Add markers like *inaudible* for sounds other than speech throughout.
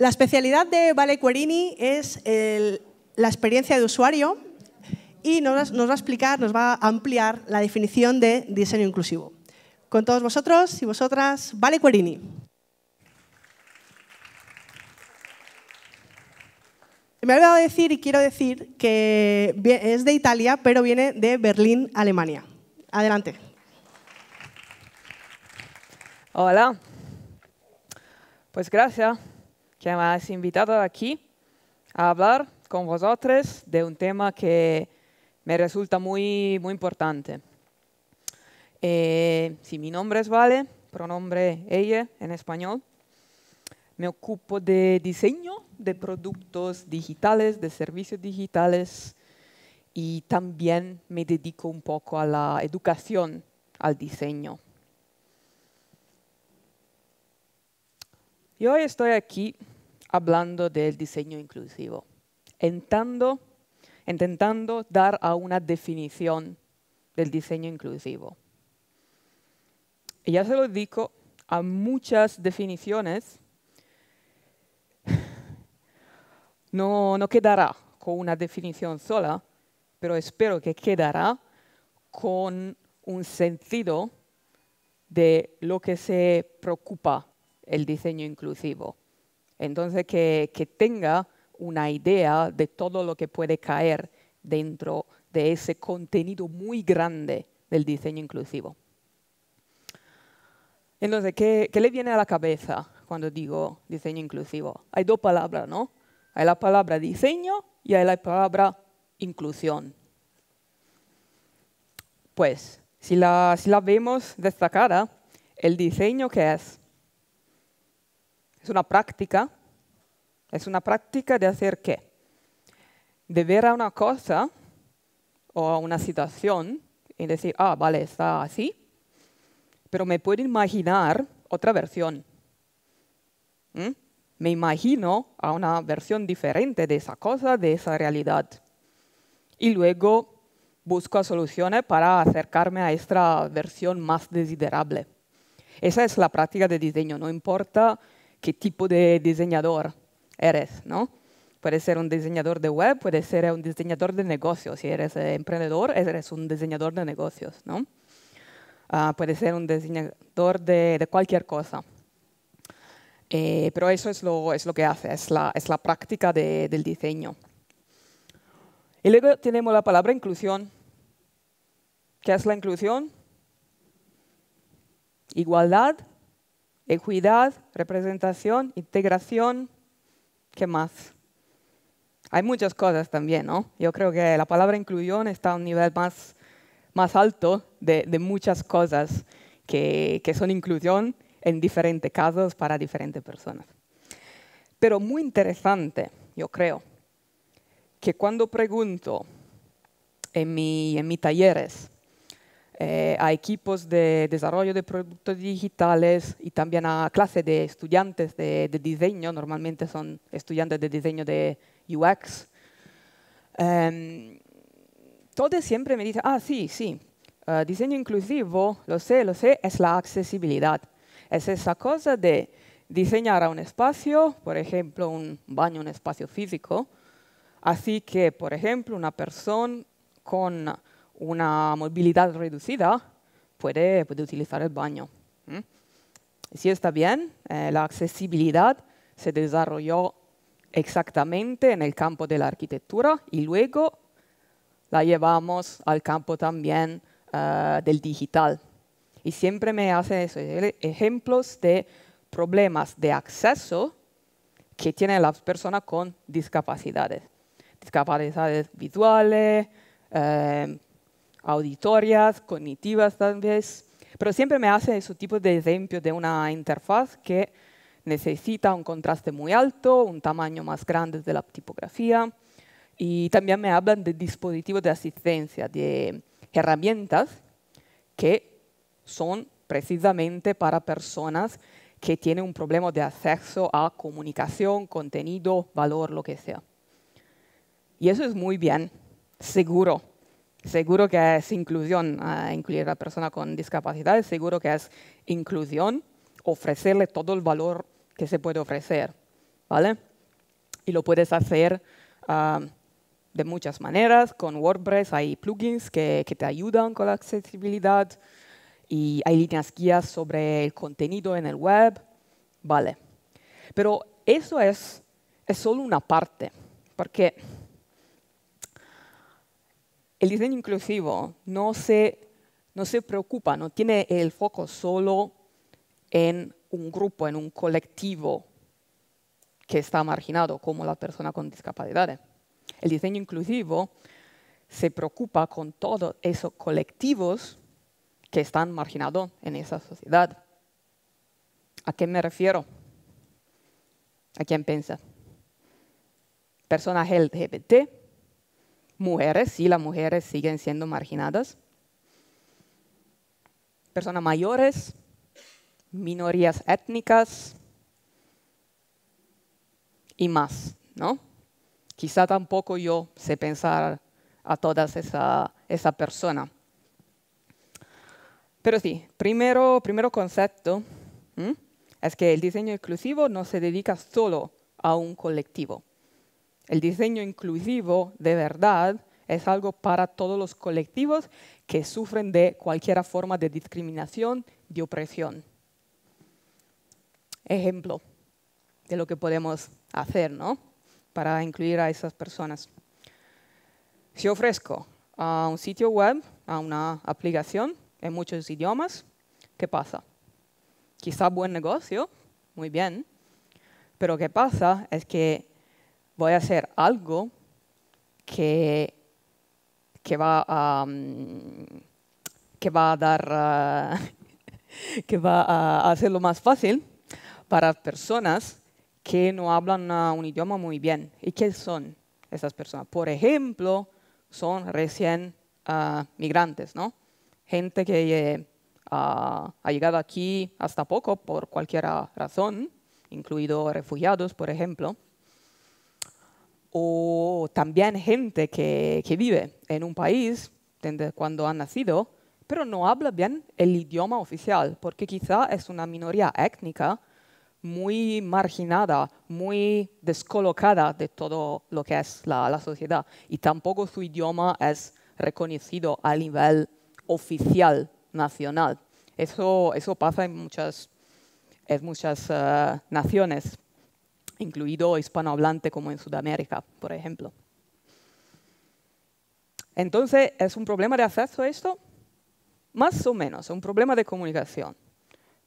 La especialidad de Vale Querini es la experiencia de usuario y nos, va a explicar, nos va a ampliar la definición de diseño inclusivo. Con todos vosotros y vosotras, Vale Querini. Me ha olvidado decir y quiero decir que es de Italia, pero viene de Berlín, Alemania. Adelante. Hola. Pues gracias que me has invitado aquí a hablar con vosotros de un tema que me resulta muy, muy importante. Eh, si mi nombre es Vale, pronombre ella en español, me ocupo de diseño de productos digitales, de servicios digitales y también me dedico un poco a la educación, al diseño. Y hoy estoy aquí hablando del diseño inclusivo, intentando, dar a una definición del diseño inclusivo. Y ya se lo digo, a muchas definiciones no quedará con una definición sola, pero espero que quedará con un sentido de lo que se preocupa el diseño inclusivo. Entonces, que, tenga una idea de todo lo que puede caer dentro de ese contenido muy grande del diseño inclusivo. Entonces, ¿qué, ¿qué, le viene a la cabeza cuando digo diseño inclusivo? Hay dos palabras, ¿no? Hay la palabra diseño y hay la palabra inclusión. Pues, si si la vemos destacada, el diseño que es es una práctica. Es una práctica de hacer qué? De ver a una cosa o a una situación y decir, ah, vale, está así, pero me puedo imaginar otra versión. ¿Mm? Me imagino a una versión diferente de esa cosa, de esa realidad. Y luego busco soluciones para acercarme a esta versión más desiderable. Esa es la práctica de diseño, no importa qué tipo de diseñador eres, ¿no? Puede ser un diseñador de web, puede ser un diseñador de negocios. Si eres eh, emprendedor, eres un diseñador de negocios, ¿no? Ah, ser un diseñador de, cualquier cosa. Eh, pero eso es lo, es lo que hace, es la, práctica del diseño. Y luego tenemos la palabra inclusión. ¿Qué es la inclusión? Igualdad equidad, representación, integración, ¿qué más? Hay muchas cosas también, ¿no? Yo creo que la palabra inclusión está a un nivel más, más alto de, muchas cosas que, son inclusión en diferentes casos para diferentes personas. Pero muy interesante, yo creo, que cuando pregunto en, mi, en mis talleres eh, a equipos de desarrollo de productos digitales y también a clases de estudiantes de, diseño, normalmente son estudiantes de diseño de UX. Em, todos siempre me dice ah, sí, sí, eh, diseño inclusivo, lo sé, lo sé, es la accesibilidad. Es esa cosa de diseñar a un espacio, por ejemplo, un baño, un espacio físico, así que, por ejemplo, una persona con una movilidad reducida, puede, utilizar el baño. Si está bien, eh, la accesibilidad se desarrolló exactamente en el campo de la arquitectura y luego la llevamos al campo también eh, del digital. Y siempre me hacen esos e-, ejemplos de problemas de acceso que tienen las personas con discapacidades. Discapacidades visuales, eh, auditorias, cognitivas tal vez, pero siempre me hacen ese tipo de ejemplo de una interfaz que necesita un contraste muy alto, un tamaño más grande de la tipografía y también me hablan de dispositivos de asistencia, de herramientas que son precisamente para personas que tienen un problema de acceso a comunicación, contenido, valor, lo que sea. Y eso es muy bien, seguro, Seguro que es inclusión, eh, incluir a la persona con discapacidad, seguro que es inclusión, ofrecerle todo el valor que se puede ofrecer, ¿vale? Y lo puedes hacer ah, de muchas maneras, con WordPress hay plugins que, te ayudan con la accesibilidad y hay líneas guías sobre el contenido en el web, ¿vale? Pero eso es, es solo una parte, porque el diseño inclusivo no se, preocupa, no tiene el foco solo en un grupo, en un colectivo que está marginado, como la persona con discapacidad. El diseño inclusivo se preocupa con todos esos colectivos que están marginados en esa sociedad. ¿A qué me refiero? ¿A quién piensa? Personas LGBT, mujeres, sí, las mujeres siguen siendo marginadas, personas mayores, minorías étnicas y más, ¿no? Quizá tampoco yo sé pensar a todas esa persona. Pero sí, primero, primero concepto es que el diseño inclusivo no se dedica solo a un colectivo. El diseño inclusivo de verdad es algo para todos los colectivos que sufren de cualquier forma de discriminación, de opresión. Ejemplo de lo que podemos hacer ¿no? para incluir a esas personas. Si ofrezco a un sitio web, a una aplicación en muchos idiomas, ¿qué pasa? Quizá buen negocio, muy bien, pero ¿qué pasa? Es que voy a hacer algo que, va, a, um, va a dar, uh, *laughs* que va a hacerlo más fácil para personas que no hablan uh, un idioma muy bien. ¿Y qué son esas personas? Por ejemplo, son recién uh, migrantes, ¿no? Gente que eh, ha llegado aquí hasta poco por cualquier razón, incluido refugiados, por ejemplo o también gente que, vive en un país desde cuando han nacido, pero no habla bien el idioma oficial, porque quizá es una minoría étnica muy marginada, muy descolocada de todo lo que es la, sociedad, y tampoco su idioma es reconocido a nivel oficial nacional. Eso, pasa en muchas, eh, naciones incluido hispanohablante como en Sudamérica, por ejemplo. Entonces, ¿es un problema de acceso a esto? Más o menos, es un problema de comunicación,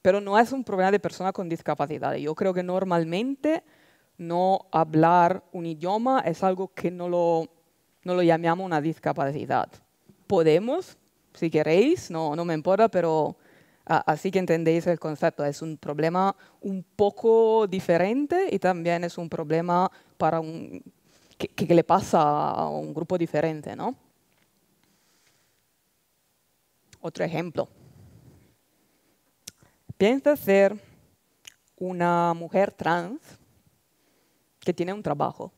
pero no es un problema de personas con discapacidad. Yo creo que normalmente no hablar un idioma es algo que no lo, no lo llamamos una discapacidad. Podemos, si queréis, no, no me importa, pero así que entendéis el concepto. Es un problema un poco diferente y también es un problema para un, que, le pasa a un grupo diferente. ¿no? Otro ejemplo. Piensa ser una mujer trans que tiene un trabajo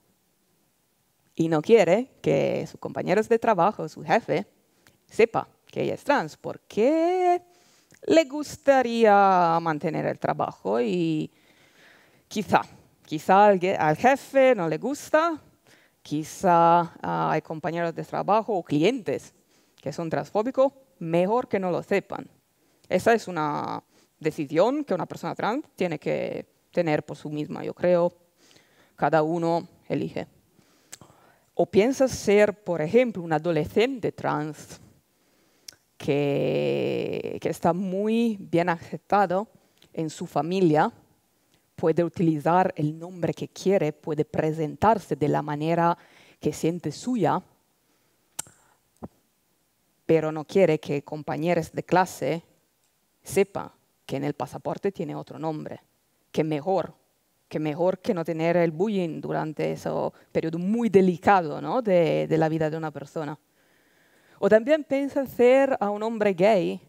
y no quiere que sus compañeros de trabajo, su jefe, sepa que ella es trans, ¿Por qué? le gustaría mantener el trabajo y quizá, quizá al, jefe no le gusta, quizá ah, hay compañeros de trabajo o clientes que son transfóbicos, mejor que no lo sepan. Esa es una decisión que una persona trans tiene que tener por sí misma, yo creo. Cada uno elige. O piensas ser, por ejemplo, un adolescente trans que, está muy bien aceptado en su familia, puede utilizar el nombre que quiere, puede presentarse de la manera que siente suya, pero no quiere que compañeros de clase sepan que en el pasaporte tiene otro nombre, que mejor, que mejor que no tener el bullying durante ese periodo muy delicado de la vida de una persona. O también piensa ser a un hombre gay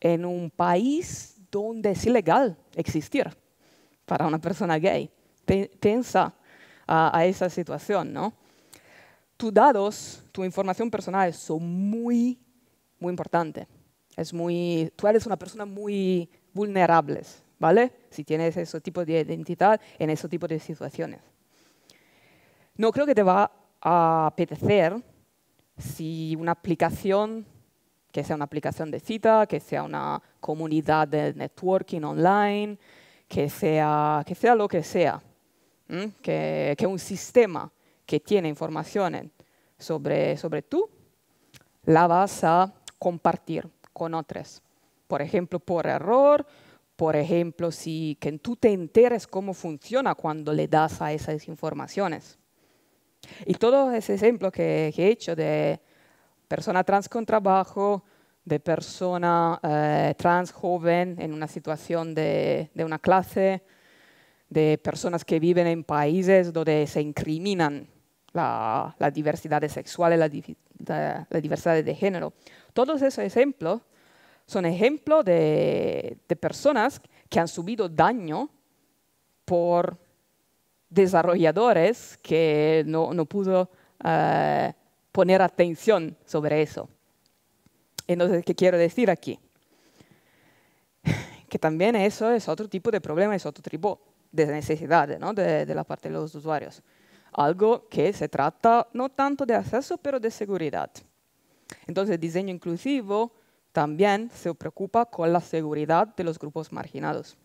en un país donde es ilegal existir para una persona gay. Piensa a, esa situación, ¿no? Tus datos, tu información personal son muy, muy importantes. Es muy, tú eres una persona muy vulnerable, ¿vale? Si tienes ese tipo de identidad en ese tipo de situaciones. No creo que te va a apetecer si una aplicación, que sea una aplicación de cita, que sea una comunidad de networking online, que sea, lo que sea, que, un sistema que tiene informaciones sobre, sobre tú, la vas a compartir con otras. Por ejemplo, por error, por ejemplo, si que tú te enteres cómo funciona cuando le das a esas informaciones. Y todos esos ejemplos que, he hecho de persona trans con trabajo, de persona eh, trans joven en una situación de, de, una clase, de personas que viven en países donde se incriminan la, la diversidad sexual y la, diversidad de género. Todos esos ejemplos son ejemplos de, de personas que han subido daño por desarrolladores que no, pudo ah, poner atención sobre eso. Entonces, ¿qué quiero decir aquí? *laughs* Que también eso es otro tipo de problema, es otro tipo de necesidad de, de la parte de los usuarios. Algo que se trata no tanto de acceso, pero de seguridad. Entonces, el diseño inclusivo también se preocupa con la seguridad de los grupos marginados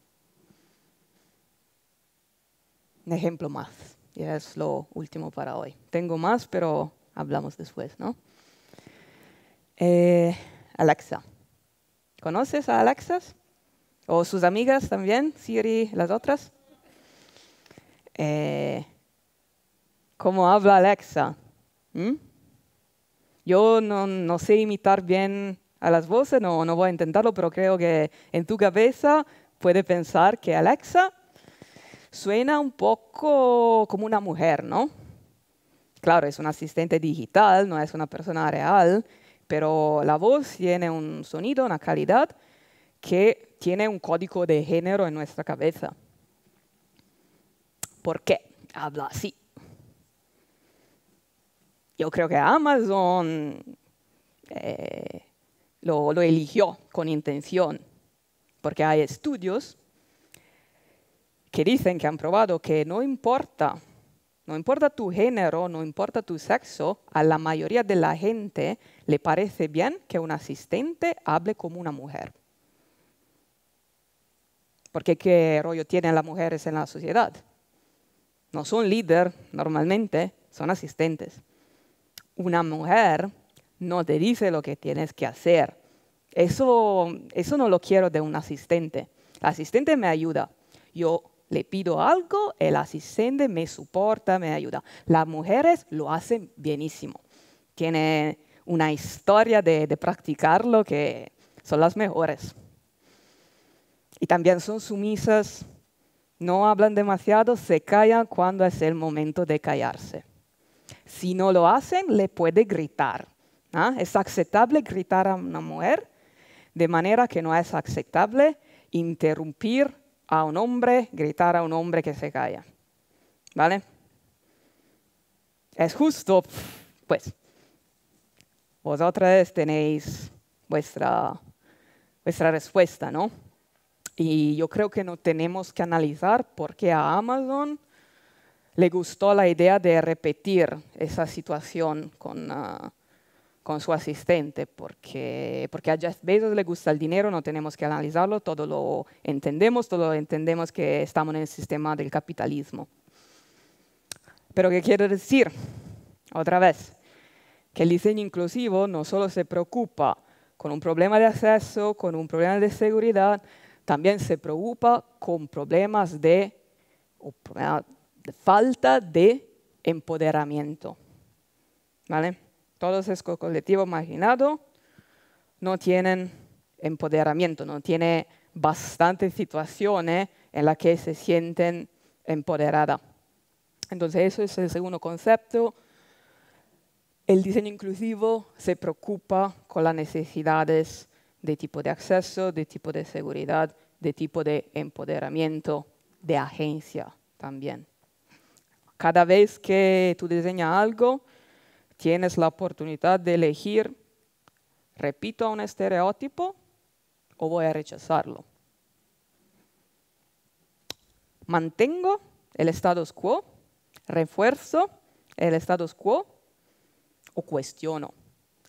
un ejemplo más. y es lo último para hoy. Tengo más, pero hablamos después, ¿no? Eh, Alexa. ¿Conoces a Alexa? ¿O sus amigas también? Siri, las otras. Eh, ¿Cómo habla Alexa? ¿Mm? Yo no, no, sé imitar bien a las voces, no, no voy a intentarlo, pero creo que en tu cabeza puede pensar que Alexa Suena un poco como una mujer, ¿no? Claro, es un asistente digital, no es una persona real, pero la voz tiene un sonido, una calidad que tiene un código de género en nuestra cabeza. ¿Por qué habla así? Yo creo que Amazon eh, lo eligió con intención, porque hay estudios que dicen que han probado que no importa, no importa tu género, no importa tu sexo, a la mayoría de la gente le parece bien que un asistente hable como una mujer. Porque qué rollo tienen las mujeres en la sociedad. No son líderes normalmente, son asistentes. Una mujer no te dice lo que tienes que hacer. Eso, eso no lo quiero de un asistente. El asistente me ayuda. Yo le pido algo, el asistente me soporta, me ayuda. Las mujeres lo hacen bienísimo. tiene una historia de, practicarlo que son las mejores. Y también son sumisas, no hablan demasiado, se callan cuando es el momento de callarse. Si no lo hacen, le puede gritar. ¿ah? Es aceptable gritar a una mujer de manera que no es aceptable interrumpir a un hombre, gritar a un hombre que se calla. ¿Vale? Es justo, pues, vosotras tenéis vuestra, vuestra respuesta, ¿no? Y yo creo que no tenemos que analizar por qué a Amazon le gustó la idea de repetir esa situación con, ah, con su asistente, porque, porque a Jeff Bezos le gusta el dinero, no tenemos que analizarlo, todo lo entendemos, todo entendemos que estamos en el sistema del capitalismo. Pero ¿qué quiero decir? Otra vez, que el diseño inclusivo no solo se preocupa con un problema de acceso, con un problema de seguridad, también se preocupa con problemas de, de falta de empoderamiento. ¿Vale? Todos es colectivos marginados no tienen empoderamiento, no tienen bastantes situaciones en las que se sienten empoderadas. Entonces, eso es el segundo concepto. El diseño inclusivo se preocupa con las necesidades de tipo de acceso, de tipo de seguridad, de tipo de empoderamiento, de agencia también. Cada vez que tú diseñas algo, tienes la oportunidad de elegir, repito a un estereotipo o voy a rechazarlo. Mantengo el status quo, refuerzo el status quo o cuestiono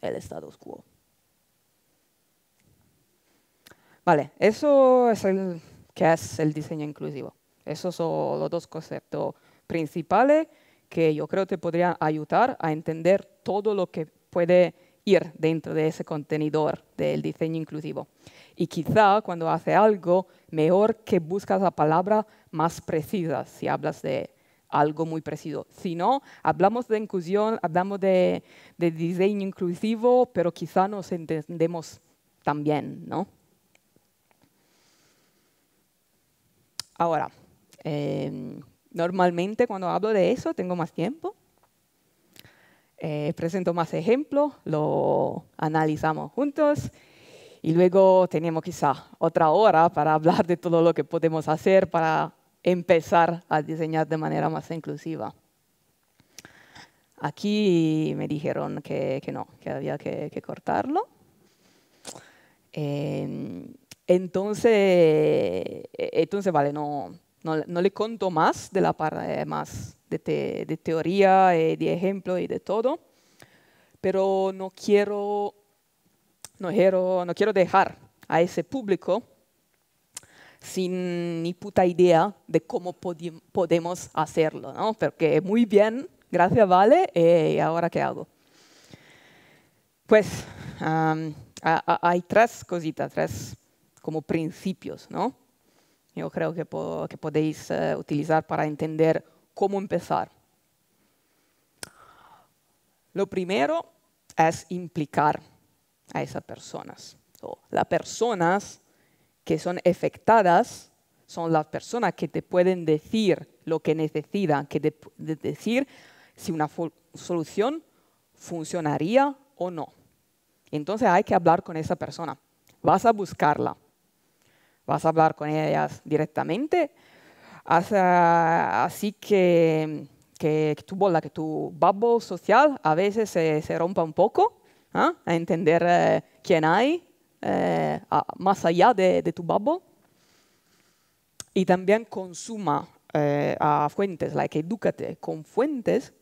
el status quo. Vale, eso es el que es el diseño inclusivo. Esos son los dos conceptos principales que yo creo te podría ayudar a entender todo lo que puede ir dentro de ese contenedor del diseño inclusivo. Y quizá cuando hace algo, mejor que buscas la palabra más precisa si hablas de algo muy preciso. Si no, hablamos de inclusión, hablamos de, diseño inclusivo, pero quizá nos entendemos también, ¿no? Ahora, em, Normalmente cuando hablo de eso tengo más tiempo, eh, presento más ejemplos, lo analizamos juntos y luego tenemos quizá otra hora para hablar de todo lo que podemos hacer para empezar a diseñar de manera más inclusiva. Aquí me dijeron que, que no, que había que, cortarlo. Em, entonces, eh, entonces, vale, no, no, le conto más de la parte eh, más de, teoría, y eh, de ejemplo y de todo, pero no quiero, quiero, no quiero dejar a ese público sin ni puta idea de cómo podemos hacerlo, ¿no? Porque muy bien, gracias Vale, eh, ¿y ahora qué hago? Pues hay tres cositas, tres como principios, ¿no? yo creo que, podéis eh, utilizar para entender cómo empezar. Lo primero es implicar a esas personas. las personas que son afectadas son las personas que te pueden decir lo que necesitan, que te decir si una solución funcionaría o no. Entonces hay que hablar con esa persona. Vas a buscarla vas a hablar con ellas directamente. Así que, que, tu bola, que tu bubble social a veces se, se rompa un poco, ¿ah? a entender eh, quién hay eh, más allá de, tu babbo, Y también consuma eh, a fuentes, like edúcate con fuentes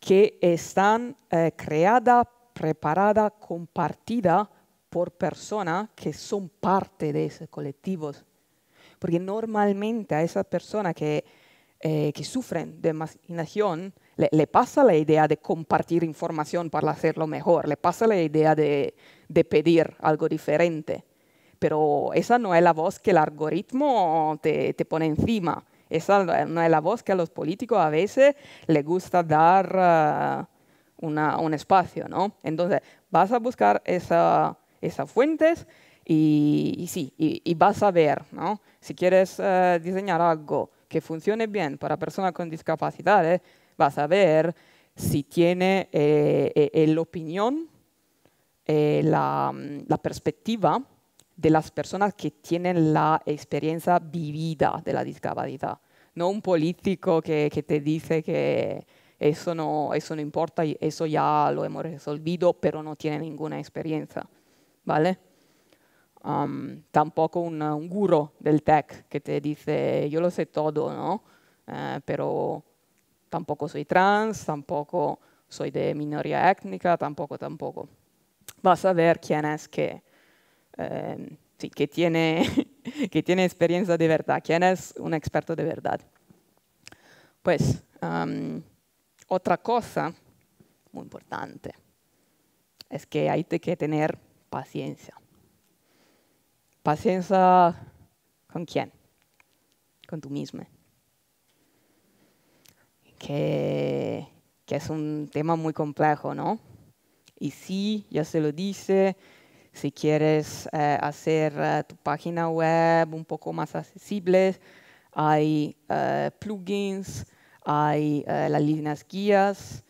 que están creadas, preparadas, compartidas por personas que son parte de esos colectivos. Porque normalmente a esa persona que, eh, que sufren de imaginación le, le, pasa la idea de compartir información para hacerlo mejor, le pasa la idea de, de pedir algo diferente. Pero esa no es la voz que el algoritmo te, te pone encima. Esa no es la voz que a los políticos a veces les gusta dar ah, una, un espacio, ¿no? Entonces, vas a buscar esa, esas fuentes y, sí, y, vas a ver, Si quieres eh, diseñar algo que funcione bien para personas con discapacidades, vas a ver si tiene eh, eh, la opinión, la, perspectiva de las personas que tienen la experiencia vivida de la discapacidad. No un político que, te dice que eso no, eso no importa y eso ya lo hemos resolvido, pero no tiene ninguna experiencia. ¿vale? Um, tampoco un, un, del tech que te dice, yo lo sé todo, ¿no? Eh, pero tampoco soy trans, tampoco soy de minoría étnica, tampoco, tampoco. Vas a ver quién es que, em, *laughs* tiene, experiencia de verdad, quién es un experto de verdad. Pues, em, otra cosa muy importante es que hay que tener paciencia. Paciencia con quién? Con tú mismo. Que, es un tema muy complejo, ¿no? Y sí, ya se lo dice, si quieres eh, hacer eh, tu página web un poco más accesible, hay eh, plugins, hay las líneas guías,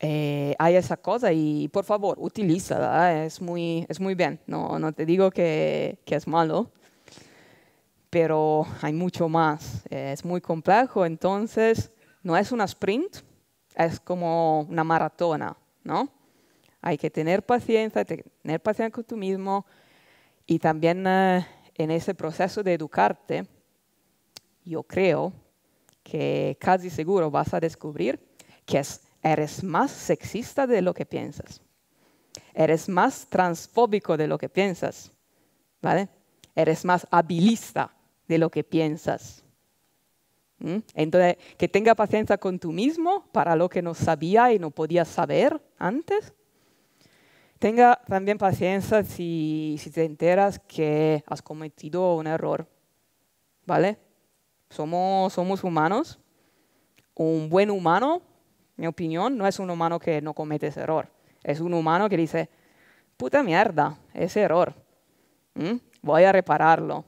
eh, hay esa cosa y por favor, utilízala, es muy, es muy bien, no, no te digo que, es malo, pero hay mucho más, es muy complejo, entonces no es una sprint, es como una maratona, ¿no? Hay que tener paciencia, tener paciencia con tú mismo y también eh, en ese proceso de educarte, yo creo que casi seguro vas a descubrir que es Eres más sexista de lo que piensas. Eres más transfóbico de lo que piensas. ¿Vale? Eres más habilista de lo que piensas. ¿Mm? Entonces, que tenga paciencia con tú mismo para lo que no sabía y no podía saber antes. Tenga también paciencia si, te enteras que has cometido un error. ¿Vale? somos humanos. Un buen humano mi opinión, no es un humano que no comete ese error. Es un humano que dice, puta mierda, ese error. ¿Mm? Voy a repararlo.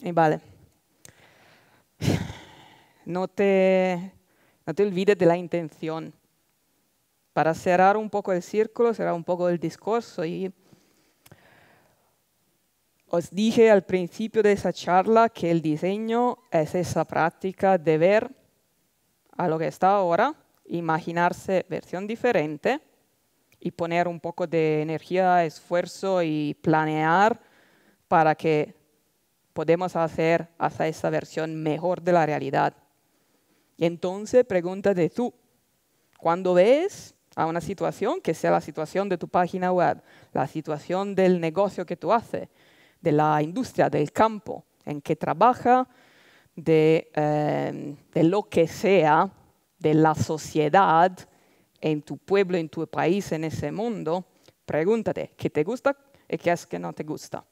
Y vale. *sighs* No te, no te olvides de la intención. Para cerrar un poco el círculo, cerrar un poco el discurso y os dije al principio de esa charla que el diseño es esa práctica de ver a lo que está ahora, imaginarse versión diferente y poner un poco de energía, esfuerzo y planear para que podemos hacer hasta esa versión mejor de la realidad. Y entonces pregúntate tú, cuando ves a una situación, que sea la situación de tu página web, la situación del negocio que tú haces, de la industria, del campo en que trabaja, eh, de, lo que sea, de la sociedad en tu pueblo, en tu país, en ese mundo, pregúntate qué te gusta y qué es que no te gusta.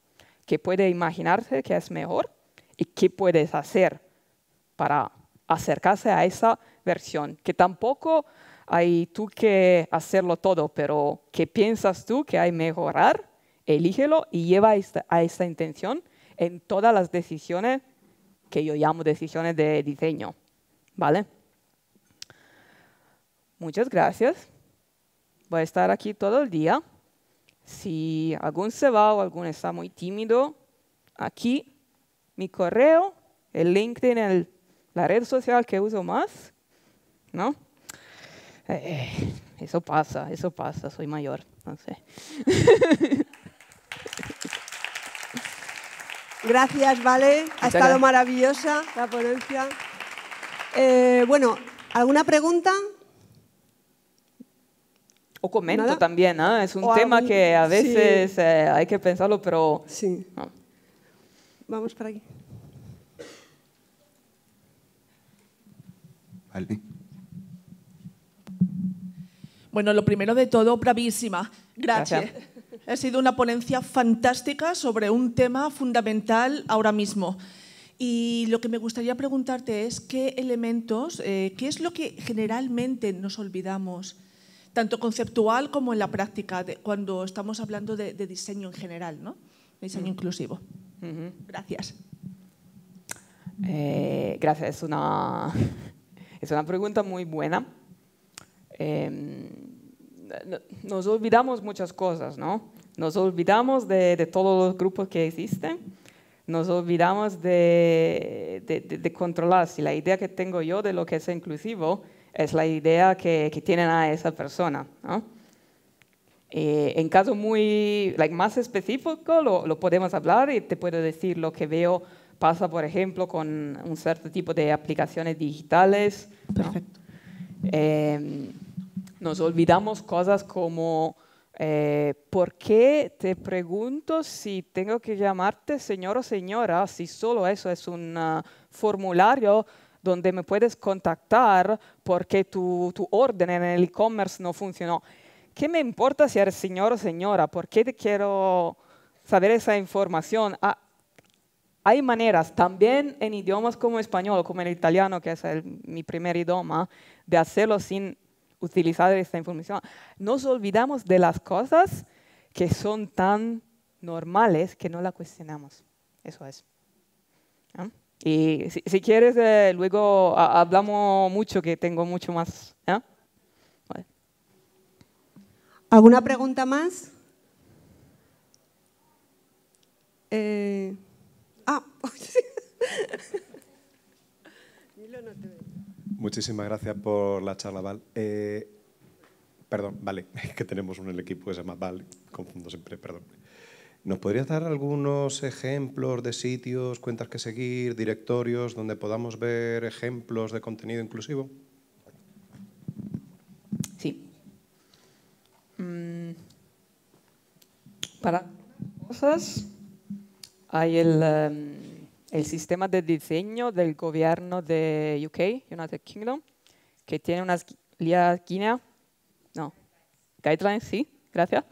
¿Qué puede imaginarse que es mejor y qué puedes hacer para acercarse a esa versión? Que tampoco hay tú que hacerlo todo, pero ¿qué piensas tú que hay mejorar elígelo y lleva a esta, intención en todas las decisiones que yo llamo decisiones de diseño. ¿Vale? Muchas gracias. Voy a estar aquí todo el día. Si algún se va o algún está muy tímido, aquí mi correo, el LinkedIn, el, la red social que uso más, ¿no? Eh, eso pasa, eso pasa, soy mayor, no sé. *laughs* Gracias, Vale. Ha estado maravillosa la ponencia. Eh, bueno, ¿alguna pregunta? O comento también, ¿eh? es un tema que a veces eh, hay que pensarlo, pero... Sí. Vamos para aquí. Vale. Bueno, lo primero de todo, bravísima. Gracias. Ha sido una ponencia fantástica sobre un tema fundamental ahora mismo. Y lo que me gustaría preguntarte es qué elementos, eh, qué es lo que generalmente nos olvidamos, tanto conceptual como en la práctica, cuando estamos hablando de, diseño en general, ¿no? diseño mm. inclusivo. Mm-hmm. Gracias. Eh, gracias, *laughs* es una, pregunta muy buena. Em, nos olvidamos muchas cosas, ¿no? Nos olvidamos de, todos los grupos que existen, nos olvidamos de, controlar si la idea que tengo yo de lo que es inclusivo es la idea que, tienen a esa persona. ¿no? Eh, en caso muy más específico lo, podemos hablar y te puedo decir lo que veo pasa, por ejemplo, con un cierto tipo de aplicaciones digitales. Perfecto. Eh, nos olvidamos cosas como eh, ¿Por qué te pregunto si tengo que llamarte señor o señora? Si solo eso es un ah, formulario donde me puedes contactar porque tu, tu orden en el e-commerce no funcionó. ¿Qué me importa si eres señor o señora? ¿Por qué te quiero saber esa información? Ah, hay maneras, también en idiomas como español, como el italiano, que es mi primer idioma, de hacerlo sin utilizar esta información. Nos olvidamos de las cosas que son tan normales que no la cuestionamos. Eso es. ¿Ah? Y si, quieres, eh, luego ah, hablamos mucho, que tengo mucho más. ¿ah? ¿Alguna pregunta más? Eh, ah, *laughs* no te Muchísimas gracias por la charla, Val. Eh, perdón, vale, *laughs* que tenemos un el equipo que se llama Val, confundo siempre, perdón. ¿Nos podrías dar algunos ejemplos de sitios, cuentas que seguir, directorios donde podamos ver ejemplos de contenido inclusivo? Sí. Mm, para cosas hay el... Em, el sistema de diseño del gobierno de UK, United Kingdom, que tiene unas guía, no, guidelines, sí, gracias,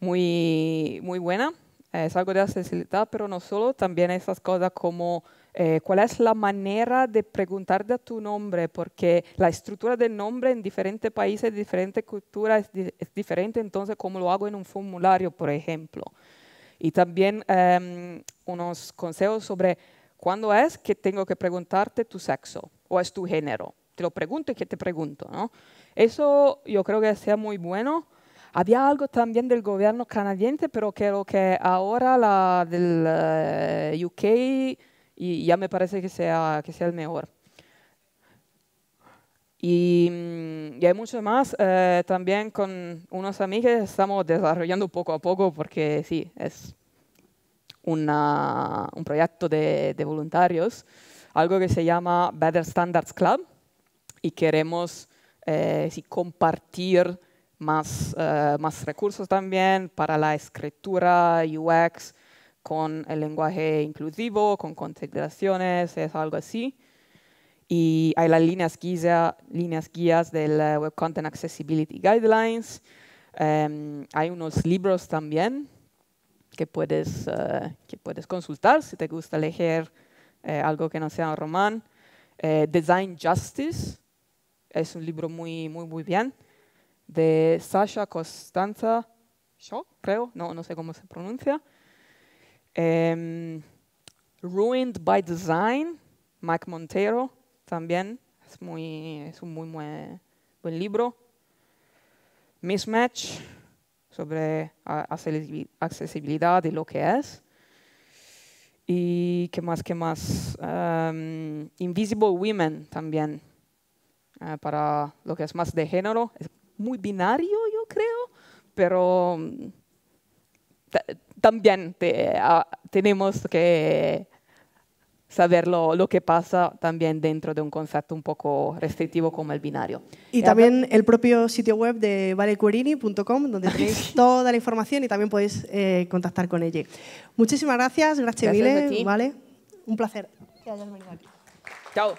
muy, muy buena. Es algo de accesibilidad, pero no solo, también esas cosas como eh, cuál es la manera de preguntar de tu nombre, porque la estructura del nombre en diferentes países, diferentes culturas es, es diferente, entonces cómo lo hago en un formulario, por ejemplo. Y también em, unos consejos sobre cuándo es que tengo que preguntarte tu sexo o es tu género. Te lo pregunto y que te pregunto. ¿no? Eso yo creo que sea muy bueno. Había algo también del gobierno canadiense, pero creo que ahora la del eh, UK ya me parece que sea, que sea el mejor. Mm, y, hay mucho más. Eh, también con unos amigos estamos desarrollando poco a poco porque sí, es un proyecto de, voluntarios, algo que se llama Better Standards Club y queremos eh, compartir más, eh, más recursos también para la escritura, UX, con el lenguaje inclusivo, con consideraciones, es algo así y hay las líneas, líneas guías del Web Content Accessibility Guidelines. Em, hay unos libros también que puedes, eh, que puedes consultar si te gusta leer eh, algo que no sea un román. Eh, Design Justice es un libro muy, muy, muy bien de Sasha Costanza, yo creo, no, no sé cómo se pronuncia. Em, Ruined by Design, Mike Montero, también. Es, muy, es un muy, muy buen libro. Mismatch, sobre accesibilidad y lo que es. Y qué más, que más. Um, Invisible Women también, uh, para lo que es más de género. Es muy binario, yo creo, pero um, también uh, tenemos que saber lo, que pasa también dentro de un concepto un poco restrictivo como el binario. Y, eh, también el propio sitio web de valequerini.com, donde tenéis *laughs* toda la información y también podéis eh, contactar con ella. Muchísimas gracias, gracias, gracias vale, un placer Chao.